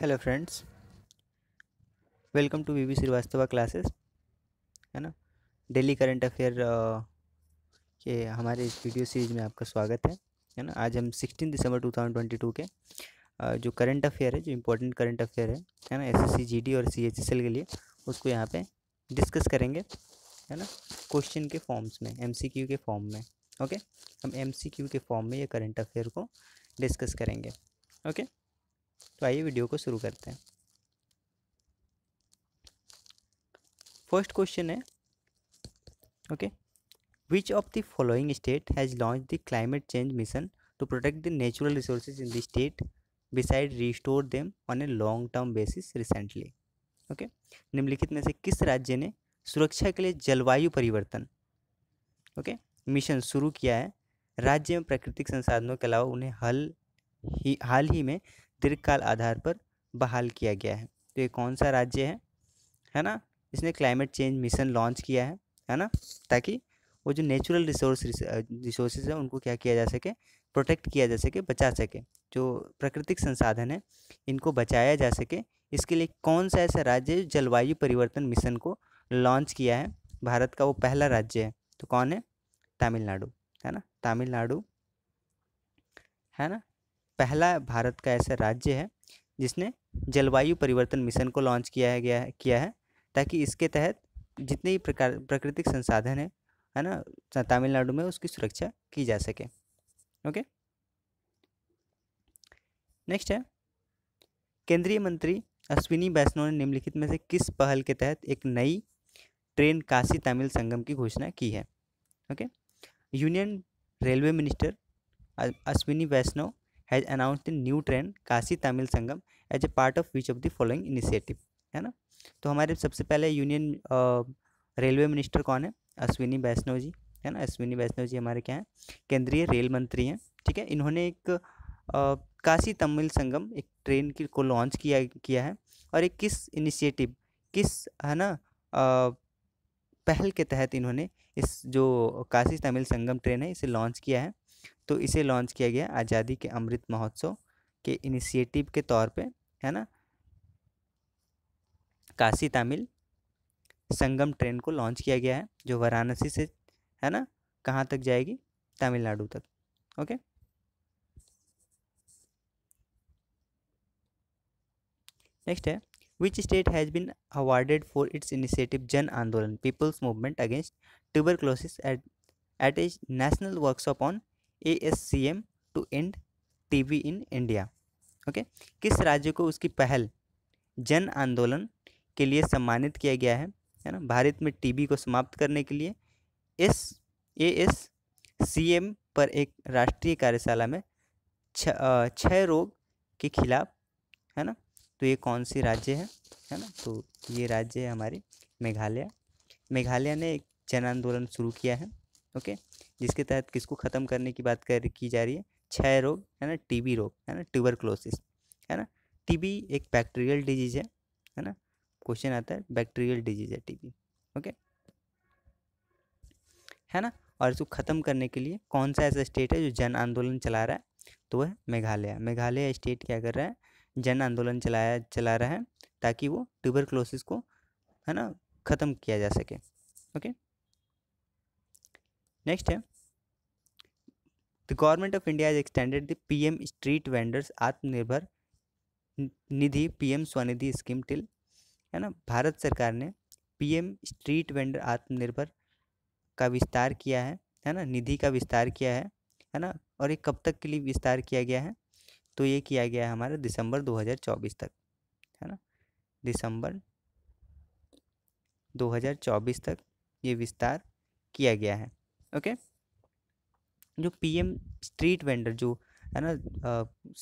Hello friends welcome to V Shrivastava classes है ना daily current affair के हमारे इस वीडियो सीरीज में आपका स्वागत है है ना आज हम सिक्सटीन दिसंबर 2022 के uh, जो करंट अफेयर है जो इम्पोर्टेंट करंट अफेयर है है ना एसएससी जीडी और सीएचएसएल के लिए उसको यहाँ पे डिस्कस करेंगे है ना क्वेश्चन के फॉर्म्स में एम के फॉर्म में ओके हम एम के फॉर्म में ये करंट अफेयर को डिस्कस करेंगे ओके तो आइए वीडियो को शुरू करते हैं फर्स्ट क्वेश्चन है okay which of the following state has launch the climate change mission to protect the natural resources in the state beside restore them on a long term basis recently okay निम्नलिखित में से किस राज्य ने सुरक्षा के लिए जलवायु परिवर्तन ओके okay? मिशन शुरू किया है राज्य में प्राकृतिक संसाधनों के अलावा उन्हें हल ही हाल ही में दीर्घकाल आधार पर बहाल किया गया है तो ये कौन सा राज्य है है ना इसने क्लाइमेट चेंज मिशन लॉन्च किया है है ना ताकि वो जो नेचुरल रिसोर्स रिसोर्सेज है उनको क्या किया जा सके प्रोटेक्ट किया जा सके बचा सके जो प्राकृतिक संसाधन है इनको बचाया जा सके इसके लिए कौन सा ऐसा राज्य है जलवायु परिवर्तन मिशन को लॉन्च किया है भारत का वो पहला राज्य है तो कौन है तमिलनाडु है ना तमिलनाडु है ना पहला भारत का ऐसा राज्य है जिसने जलवायु परिवर्तन मिशन को लॉन्च किया है गया है किया है ताकि इसके तहत जितने भी प्रकार प्राकृतिक संसाधन है है ना तमिलनाडु में उसकी सुरक्षा की जा सके ओके नेक्स्ट है केंद्रीय मंत्री अश्विनी वैष्णव ने निम्नलिखित में से किस पहल के तहत एक नई ट्रेन काशी तमिल संगम की घोषणा की है okay union railway minister Ashwini Vaishnaw has announced new trend Kashi Tamil Sangam as a part of which of the following initiative है ना तो हमारे सबसे पहले यूनियन रेलवे मिनिस्टर कौन है अश्विनी वैष्णव जी है ना अश्विनी वैष्णव जी हमारे क्या हैं केंद्रीय रेल मंत्री हैं ठीक है इन्होंने एक आ, काशी तमिल संगम एक ट्रेन की को लॉन्च किया किया है और एक किस इनिशिएटिव किस है ना पहल के तहत इन्होंने इस जो काशी तमिल संगम ट्रेन है इसे लॉन्च किया है तो इसे लॉन्च किया गया आज़ादी के अमृत महोत्सव के इनिशिएटिव के तौर पे है ना काशी तमिल संगम ट्रेन को लॉन्च किया गया है जो वाराणसी से है ना कहाँ तक जाएगी तमिलनाडु तक ओके नेक्स्ट है which state has been awarded for its initiative Jan Andolan people's movement against tuberculosis at at a national workshop on A S C M to end T B in India okay किस राज्य को उसकी पहल जन आंदोलन के लिए सम्मानित किया गया है है ना भारत में टीबी को समाप्त करने के लिए S A S C M पर एक राष्ट्रीय कार्यशाला में छः रोग के खिलाफ है ना तो ये कौन सी राज्य है है ना तो ये राज्य है हमारी मेघालय मेघालय ने एक जन आंदोलन शुरू किया है ओके जिसके तहत किसको ख़त्म करने की बात कर की जा रही है क्षय रोग है ना टीबी रोग है ना ट्यूबर है ना टीबी एक बैक्टीरियल डिजीज़ है है ना क्वेश्चन आता है बैक्टीरियल डिजीज़ है टीबी ओके है ना और इसको ख़त्म करने के लिए कौन सा ऐसा स्टेट है जो जन आंदोलन चला रहा है तो वह मेघालय मेघालय स्टेट क्या कर रहा है जन आंदोलन चलाया चला रहा है ताकि वो ट्यूबर को है ना ख़त्म किया जा सके ओके नेक्स्ट है the government of India is extended the PM street vendors Atmanirbhar Nidhi PM SVANidhi scheme till है ना भारत सरकार ने पीएम स्ट्रीट वेंडर आत्मनिर्भर का विस्तार किया है है ना निधि का विस्तार किया है है ना और ये कब तक के लिए विस्तार किया गया है तो ये किया गया है हमारा दिसंबर 2024 तक है ना दिसंबर 2024 तक ये विस्तार किया गया है ओके जो पीएम स्ट्रीट वेंडर जो है ना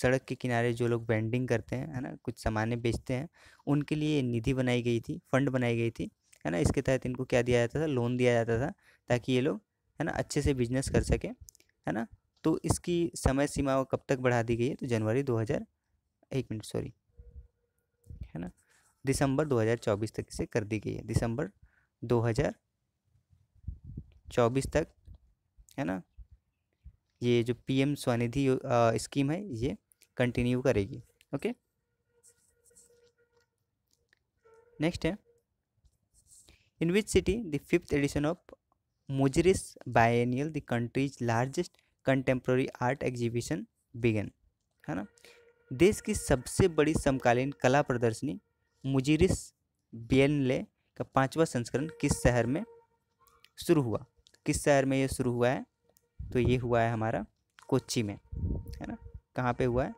सड़क के किनारे जो लोग वेंडिंग करते हैं है ना कुछ सामानें बेचते हैं उनके लिए निधि बनाई गई थी फंड बनाई गई थी है ना इसके तहत इनको क्या दिया जाता था लोन दिया जाता था ताकि ये लोग है ना अच्छे से बिजनेस कर सके है ना तो इसकी समय सीमा कब तक बढ़ा दी गई है तो जनवरी दो हज़ार एक मिनट सॉरी है ना दिसंबर 2024 तक इसे कर दी गई है दिसंबर 2024 तक है ना ये जो पीएम स्वनिधि स्कीम है ये कंटिन्यू करेगी ओके नेक्स्ट है in which city the fifth edition of Muziris biennale the country's largest contemporary art exhibition began है ना देश की सबसे बड़ी समकालीन कला प्रदर्शनी मुजरिस बियनले का पांचवा संस्करण किस शहर में शुरू हुआ किस शहर में ये शुरू हुआ है तो ये हुआ है हमारा कोच्चि में है ना कहाँ पे हुआ है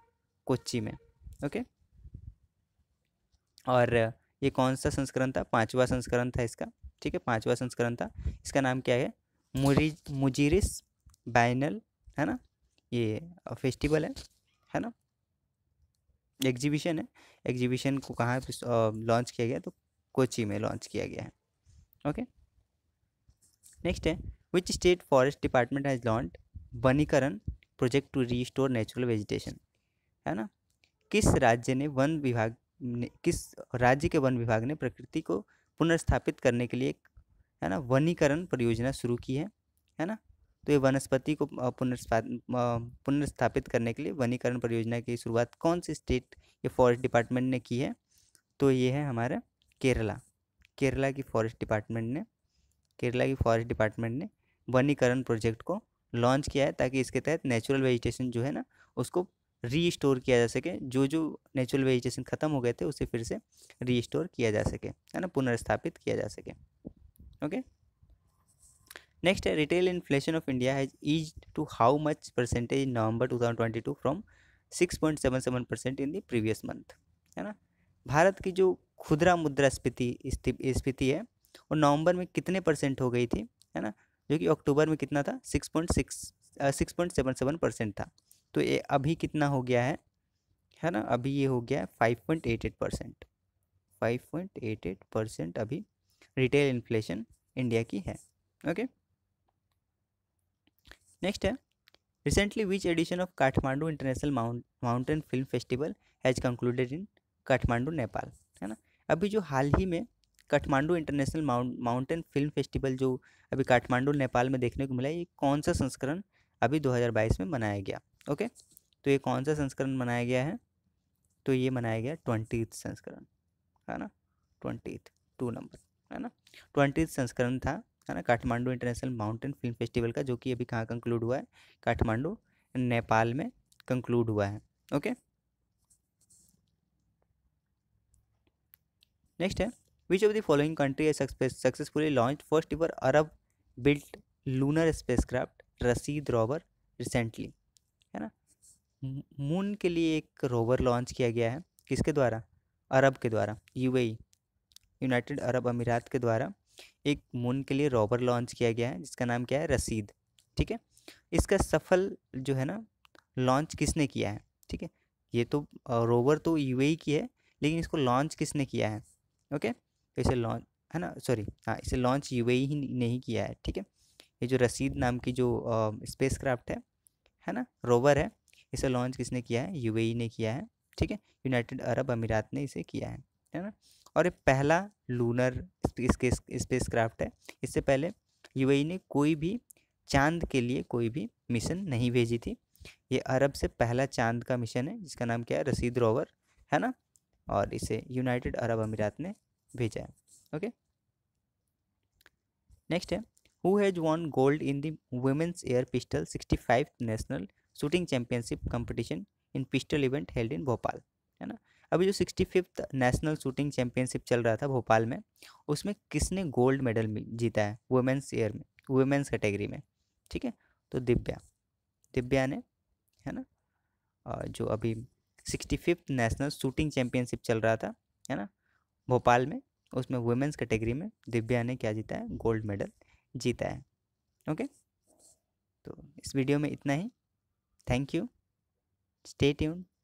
कोच्चि में ओके और ये कौन सा संस्करण था पांचवा संस्करण था इसका ठीक है पांचवा संस्करण था इसका नाम क्या है मुरी मुजीरिस बाइनल है ना ये फेस्टिवल है है ना एग्जीबिशन है एग्जीबिशन को कहाँ लॉन्च किया गया तो कोची में लॉन्च किया गया है ओके नेक्स्ट है Which state forest department has launched वनीकरण project to store natural vegetation है ना किस राज्य ने वन विभाग ने किस राज्य के वन विभाग ने प्रकृति को पुनर्स्थापित करने के लिए है ना वनीकरण परियोजना शुरू की है है ना तो ये वनस्पति को पुनर्स्थापित करने के लिए वनीकरण परियोजना की शुरुआत कौन सी स्टेट ये फॉरेस्ट डिपार्टमेंट ने की है तो ये है हमारा केरला केरला की फॉरेस्ट डिपार्टमेंट ने केरला की फॉरेस्ट डिपार्टमेंट ने वनीकरण प्रोजेक्ट को लॉन्च किया है ताकि इसके तहत नेचुरल वेजिटेशन जो है ना उसको रीस्टोर किया जा सके जो जो नेचुरल वेजिटेशन ख़त्म हो गए थे उसे फिर से रीस्टोर किया जा सके है ना पुनर्स्थापित किया जा सके ओके नेक्स्ट है retail inflation of India has ease to how much percentage in November 2022 from 6.77 percent in the previous month है ना भारत की जो खुदरा मुद्रा स्फीति स्फीति है वो नवंबर में कितने परसेंट हो गई थी है ना जो कि अक्टूबर में कितना था six point six six point seven seven percent था तो ये अभी कितना हो गया है है ना अभी ये हो गया है five point eight eight percent five point eight eight percent अभी रिटेल इन्फ्लेशन इंडिया की है ओके नेक्स्ट है recently which edition of Kathmandu international mountain film festival has concluded in Kathmandu Nepal है ना अभी जो हाल ही में Kathmandu international mountain film festival जो अभी काठमांडू नेपाल में देखने को मिला ये कौन सा संस्करण अभी 2022 में मनाया गया ओके तो ये कौन सा संस्करण मनाया गया है तो ये मनाया गया ट्वेंटी संस्करण है ना ट्वेंटी टू नंबर है ना ट्वेंटी संस्करण था है ना Kathmandu international mountain film festival का जो कि अभी कहाँ कंक्लूड हुआ है काठमांडू नेपाल में कंक्लूड हुआ है ओके नेक्स्ट है which of the following country successfully launch first ever Arab built lunar spacecraft Rashid rover recently है ना मून के लिए एक रोवर लॉन्च किया गया है किसके द्वारा अरब के द्वारा यू यूनाइटेड अरब अमीरात के द्वारा एक मून के लिए रोवर लॉन्च किया गया है जिसका नाम क्या है रसीद ठीक है इसका सफल जो है ना लॉन्च किसने किया है ठीक है ये तो रोवर तो यूएई e की है लेकिन इसको लॉन्च किसने किया है ओके इसे लॉन्च है ना सॉरी हाँ इसे लॉन्च यू e ही नहीं किया है ठीक है ये जो रसीद नाम की जो स्पेस क्राफ्ट है है ना रोवर है इसे लॉन्च किसने किया है यू e ने किया है ठीक है यूनाइटेड अरब अमीरात ने इसे किया है है ना और ये पहला लूनर स्पेस स्पेस क्राफ्ट है इससे पहले यू e ने कोई भी चांद के लिए कोई भी मिशन नहीं भेजी थी ये अरब से पहला चांद का मिशन है जिसका नाम क्या है रसीद रोवर है ना और इसे यूनाइटेड अरब अमीरात ने भेजा है ओके नेक्स्ट है who has won gold in the women's air pistol sixty five national shooting championship competition in pistol event held in Bhopal है ना अभी जो sixty fifth national shooting championship चल रहा था भोपाल में उसमें किसने गोल्ड मेडल जीता है वुमेन्स एयर में वुमेन्स कैटेगरी में ठीक है तो दिव्या दिव्या ने है ना जो अभी sixty fifth national shooting championship चल रहा था है ना भोपाल में उसमें वुमेंस कैटेगरी में दिव्या ने क्या जीता है गोल्ड मेडल जीता है ओके तो इस वीडियो में इतना ही थैंक यू स्टे ट्यून्ड